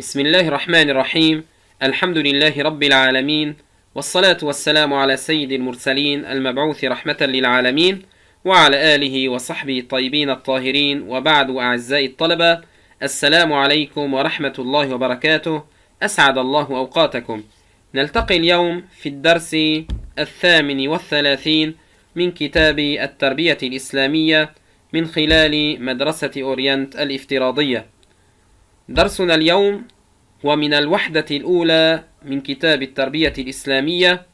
بسم الله الرحمن الرحيم الحمد لله رب العالمين والصلاة والسلام على سيد المرسلين المبعوث رحمة للعالمين وعلى آله وصحبه الطيبين الطاهرين وبعد أعزائي الطلبة السلام عليكم ورحمة الله وبركاته أسعد الله أوقاتكم نلتقي اليوم في الدرس الثامن والثلاثين من كتاب التربية الإسلامية من خلال مدرسة أورينت الافتراضية درسنا اليوم هو من الوحدة الأولى من كتاب التربية الإسلامية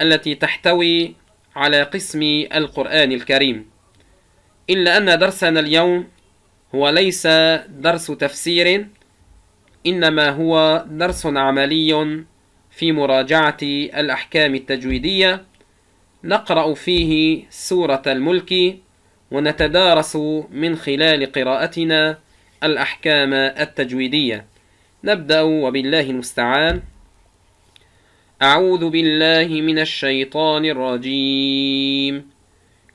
التي تحتوي على قسم القرآن الكريم إلا أن درسنا اليوم هو ليس درس تفسير إنما هو درس عملي في مراجعة الأحكام التجويدية نقرأ فيه سورة الملك ونتدارس من خلال قراءتنا الأحكام التجويدية نبدأ وبالله المستعان أعوذ بالله من الشيطان الرجيم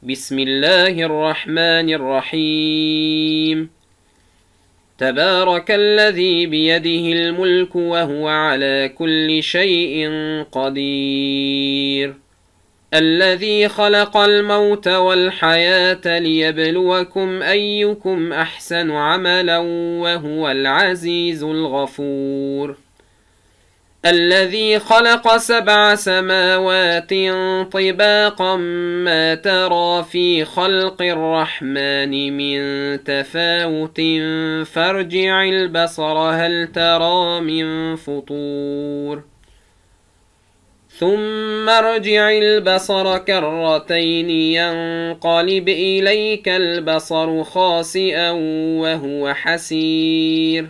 بسم الله الرحمن الرحيم تبارك الذي بيده الملك وهو على كل شيء قدير الذي خلق الموت والحياة ليبلوكم أيكم أحسن عملا وهو العزيز الغفور الذي خلق سبع سماوات طباقا ما ترى في خلق الرحمن من تفاوت فارجع البصر هل ترى من فطور ثم ارجع البصر كرتين ينقلب إليك البصر خاسئا وهو حسير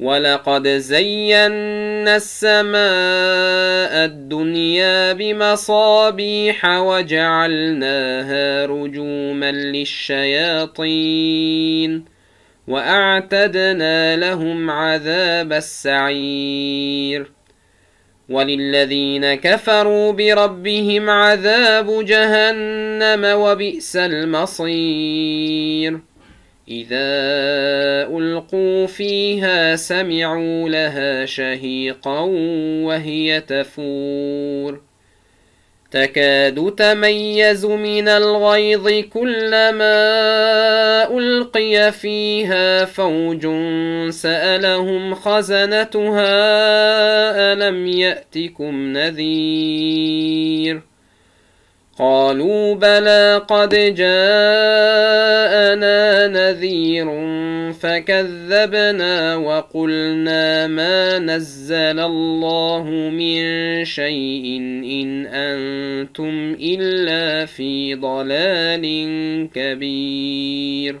ولقد زينا السماء الدنيا بمصابيح وجعلناها رجوما للشياطين وأعتدنا لهم عذاب السعير وللذين كفروا بربهم عذاب جهنم وبئس المصير إذا ألقوا فيها سمعوا لها شهيقا وهي تفور تكاد تميز من الغيظ كلما ألقي فيها فوج سألهم خزنتها ألم يأتكم نذير ۖ قالوا بلى قد جاءنا نذير فكذبنا وقلنا ما نزل الله من شيء إن أنتم إلا في ضلال كبير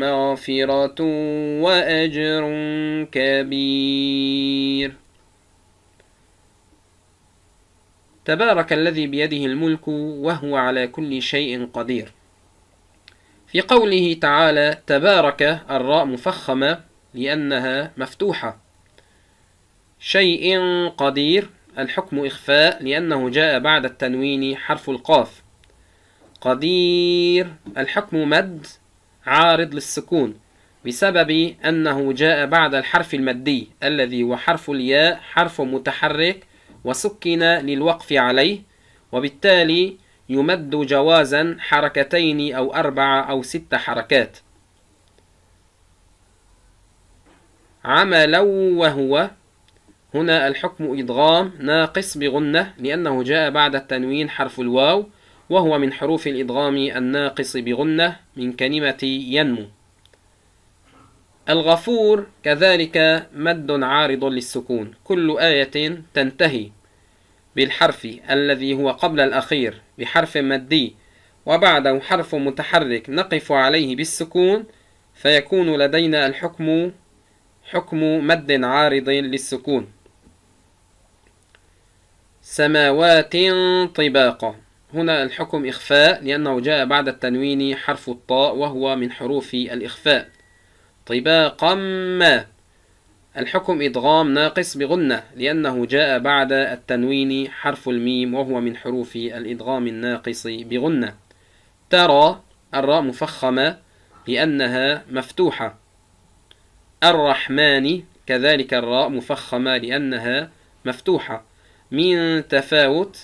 مغفرة وأجر كبير تبارك الذي بيده الملك وهو على كل شيء قدير في قوله تعالى تبارك الراء مفخمة لأنها مفتوحة شيء قدير الحكم إخفاء لأنه جاء بعد التنوين حرف القاف قدير الحكم مد عارض للسكون بسبب أنه جاء بعد الحرف المدي الذي هو حرف الياء حرف متحرك وسكن للوقف عليه وبالتالي يمد جوازا حركتين أو أربعة أو ست حركات عملا وهو هنا الحكم إدغام ناقص بغنة لأنه جاء بعد التنوين حرف الواو وهو من حروف الإدغام الناقص بغنة من كلمة ينمو الغفور كذلك مد عارض للسكون كل آية تنتهي بالحرف الذي هو قبل الأخير بحرف مدي وبعده حرف متحرك نقف عليه بالسكون فيكون لدينا الحكم حكم مد عارض للسكون سماوات طباقا هنا الحكم إخفاء لأنه جاء بعد التنوين حرف الطاء وهو من حروف الإخفاء طباقا ما الحكم إدغام ناقص بغنة لأنه جاء بعد التنوين حرف الميم وهو من حروف الإدغام الناقص بغنة ترى الراء مفخمة لأنها مفتوحة الرحمن كذلك الراء مفخمة لأنها مفتوحة من تفاوت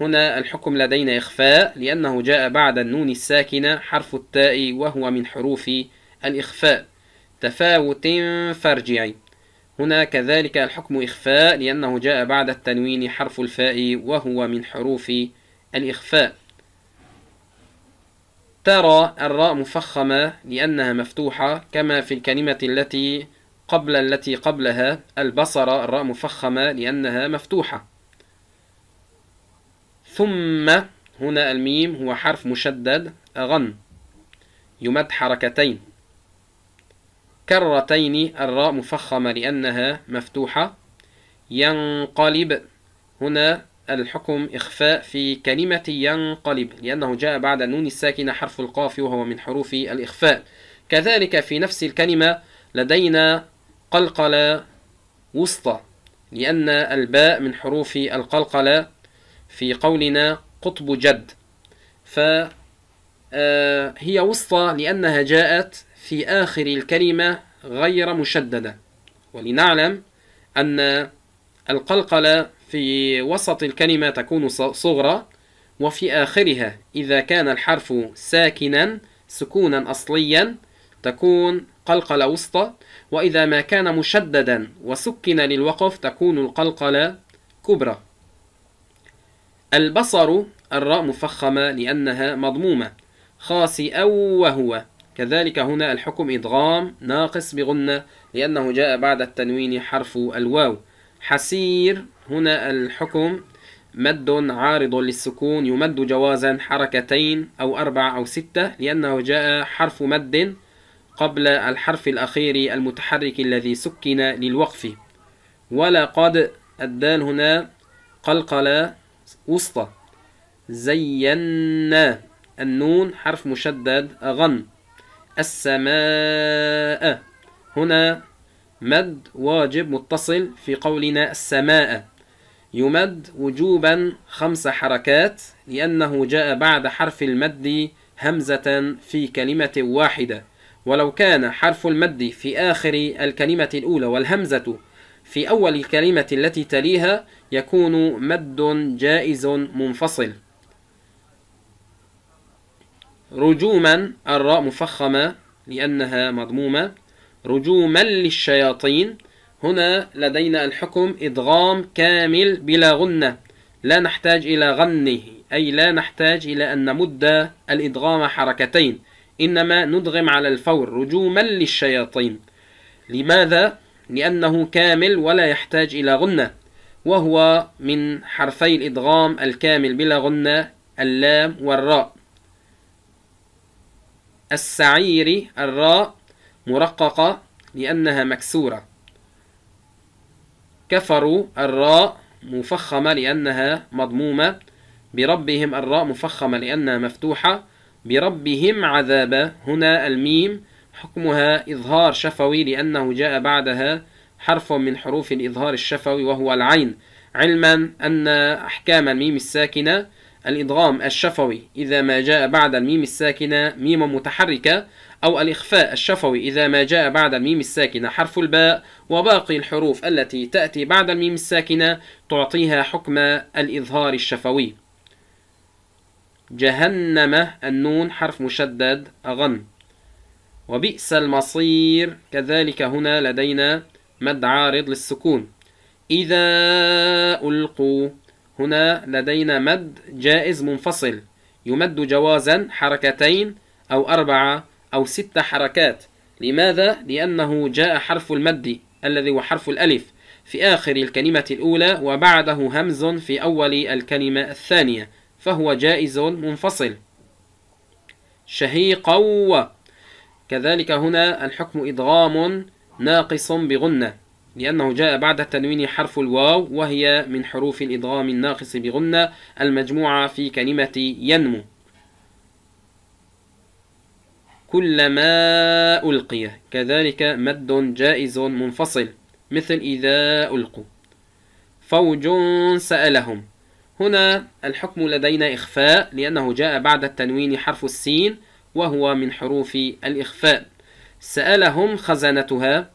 هنا الحكم لدينا إخفاء لأنه جاء بعد النون الساكنة حرف التاء وهو من حروف الإخفاء تفاوت فارجعي هنا كذلك الحكم إخفاء لأنه جاء بعد التنوين حرف الفاء وهو من حروف الإخفاء ترى الراء مفخمة لأنها مفتوحة كما في الكلمة التي قبل التي قبلها البصر الراء مفخمة لأنها مفتوحة ثم هنا الميم هو حرف مشدد غن يمد حركتين كرتين الراء مفخمة لأنها مفتوحة ينقلب هنا الحكم إخفاء في كلمة ينقلب لأنه جاء بعد النون الساكنة حرف القاف وهو من حروف الإخفاء كذلك في نفس الكلمة لدينا قلقلة وسطى لأن الباء من حروف القلقلة في قولنا قطب جد فهي آه، وسطى لأنها جاءت في آخر الكلمة غير مشددة ولنعلم أن القلقلة في وسط الكلمة تكون صغرى وفي آخرها إذا كان الحرف ساكنا سكونا أصليا تكون قلقلة وسطى وإذا ما كان مشددا وسكن للوقف تكون القلقلة كبرى البصر الراء مفخمة لأنها مضمومة خاسي أو وهو كذلك هنا الحكم إدغام ناقص بغنة لأنه جاء بعد التنوين حرف الواو حسير هنا الحكم مد عارض للسكون يمد جوازا حركتين أو أربع أو ستة لأنه جاء حرف مد قبل الحرف الأخير المتحرك الذي سكن للوقف ولقد الدال هنا قلقلة وسطى زينا النون حرف مشدد غن السماء هنا مد واجب متصل في قولنا السماء يمد وجوبا خمس حركات لأنه جاء بعد حرف المد همزة في كلمة واحدة ولو كان حرف المد في آخر الكلمة الأولى والهمزة في أول الكلمة التي تليها يكون مد جائز منفصل رجوما الراء مفخمة لأنها مضمومة رجوما للشياطين هنا لدينا الحكم إدغام كامل بلا غنة لا نحتاج إلى غنه أي لا نحتاج إلى أن نمد الإدغام حركتين إنما ندغم على الفور رجوما للشياطين لماذا؟ لأنه كامل ولا يحتاج إلى غنة وهو من حرفي الإدغام الكامل بلا غنة اللام والراء السعير الراء مرققة لأنها مكسورة كفروا الراء مفخمة لأنها مضمومة بربهم الراء مفخمة لأنها مفتوحة بربهم عذابا هنا الميم حكمها إظهار شفوي لأنه جاء بعدها حرف من حروف الإظهار الشفوي وهو العين علما أن أحكام الميم الساكنة الإدغام الشفوي إذا ما جاء بعد الميم الساكنة ميم متحركة أو الإخفاء الشفوي إذا ما جاء بعد الميم الساكنة حرف الباء وباقي الحروف التي تأتي بعد الميم الساكنة تعطيها حكم الإظهار الشفوي جهنم النون حرف مشدد أغن وبئس المصير كذلك هنا لدينا مد عارض للسكون إذا ألقوا هنا لدينا مد جائز منفصل يمد جوازا حركتين أو أربعة أو ست حركات لماذا؟ لأنه جاء حرف المد الذي هو حرف الألف في آخر الكلمة الأولى وبعده همز في أول الكلمة الثانية فهو جائز منفصل شهيقا كذلك هنا الحكم إدغام ناقص بغنة لأنه جاء بعد التنوين حرف الواو وهي من حروف الإدغام الناقص بغنة المجموعة في كلمة ينمو كلما ألقي كذلك مد جائز منفصل مثل إذا ألقوا فوج سألهم هنا الحكم لدينا إخفاء لأنه جاء بعد التنوين حرف السين وهو من حروف الإخفاء سألهم خزنتها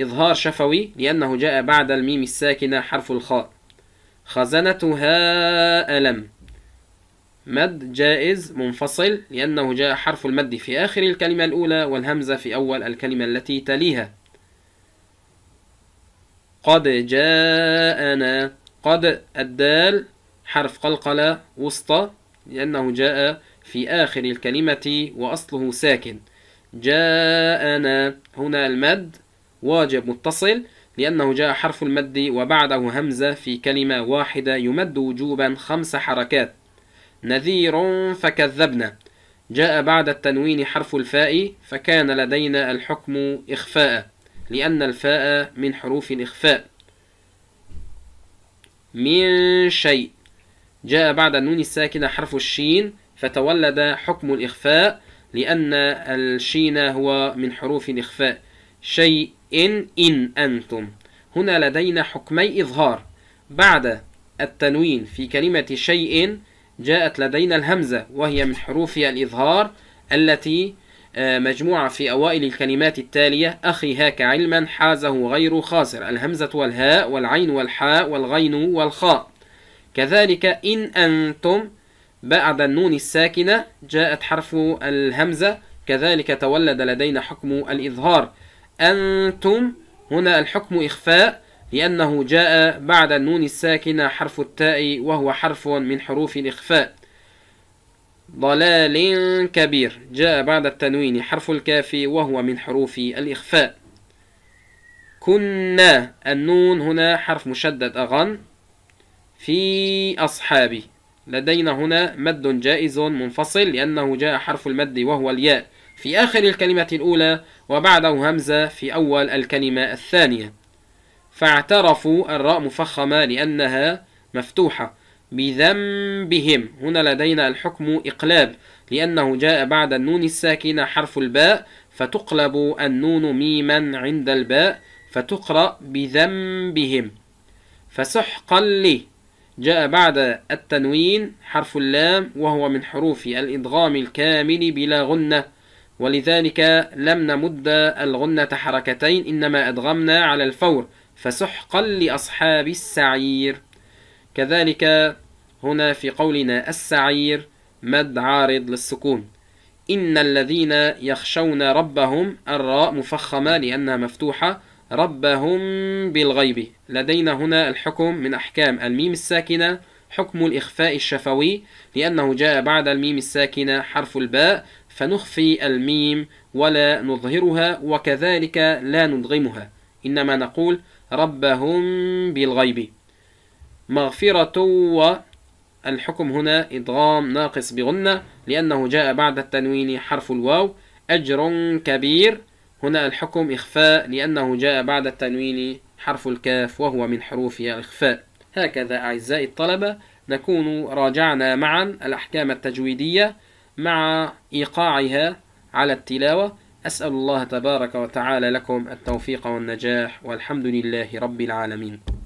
إظهار شفوي لأنه جاء بعد الميم الساكنة حرف الخاء خزنتها ألم مد جائز منفصل لأنه جاء حرف المد في آخر الكلمة الأولى والهمزة في أول الكلمة التي تليها قد جاءنا قد الدال حرف قلقلة وسطى لأنه جاء في آخر الكلمة وأصله ساكن جاءنا هنا المد واجب متصل لأنه جاء حرف المد وبعده همزة في كلمة واحدة يمد وجوبا خمس حركات نذير فكذبنا جاء بعد التنوين حرف الفاء فكان لدينا الحكم إخفاء لأن الفاء من حروف الإخفاء من شيء جاء بعد النون الساكنة حرف الشين فتولد حكم الإخفاء لأن الشين هو من حروف الإخفاء شيء إن أنتم هنا لدينا حكمي إظهار بعد التنوين في كلمة شيء جاءت لدينا الهمزة وهي من حروف الإظهار التي آه، مجموعة في أوائل الكلمات التالية أخي هاك علما حازه غير خاسر الهمزة والهاء والعين والحاء والغين والخاء كذلك إن أنتم بعد النون الساكنة جاءت حرف الهمزة كذلك تولد لدينا حكم الإظهار أنتم هنا الحكم إخفاء لأنه جاء بعد النون الساكنة حرف التاء وهو حرف من حروف الإخفاء ضلال كبير جاء بعد التنوين حرف الكاف وهو من حروف الإخفاء كنا النون هنا حرف مشدد أغن في أصحابي لدينا هنا مد جائز منفصل لأنه جاء حرف المد وهو الياء في آخر الكلمة الأولى وبعده همزة في أول الكلمة الثانية فاعترفوا الراء مفخمة لأنها مفتوحة بذنبهم هنا لدينا الحكم إقلاب لأنه جاء بعد النون الساكنة حرف الباء فتقلب النون ميما عند الباء فتقرأ بذنبهم فسحقا لي جاء بعد التنوين حرف اللام وهو من حروف الإدغام الكامل بلا غنة ولذلك لم نمد الغنة حركتين إنما أدغمنا على الفور فسحقا لأصحاب السعير كذلك هنا في قولنا السعير مد عارض للسكون إن الذين يخشون ربهم الراء مفخمة لأنها مفتوحة ربهم بالغيب لدينا هنا الحكم من أحكام الميم الساكنة حكم الإخفاء الشفوي لأنه جاء بعد الميم الساكنة حرف الباء فنخفي الميم ولا نظهرها وكذلك لا ندغمها إنما نقول ربهم بالغيب مغفرة الحكم هنا إدغام ناقص بغنة لأنه جاء بعد التنوين حرف الواو أجر كبير هنا الحكم إخفاء لأنه جاء بعد التنوين حرف الكاف وهو من حروف الإخفاء هكذا أعزائي الطلبة نكون راجعنا معا الأحكام التجويدية مع إيقاعها على التلاوة أسأل الله تبارك وتعالى لكم التوفيق والنجاح والحمد لله رب العالمين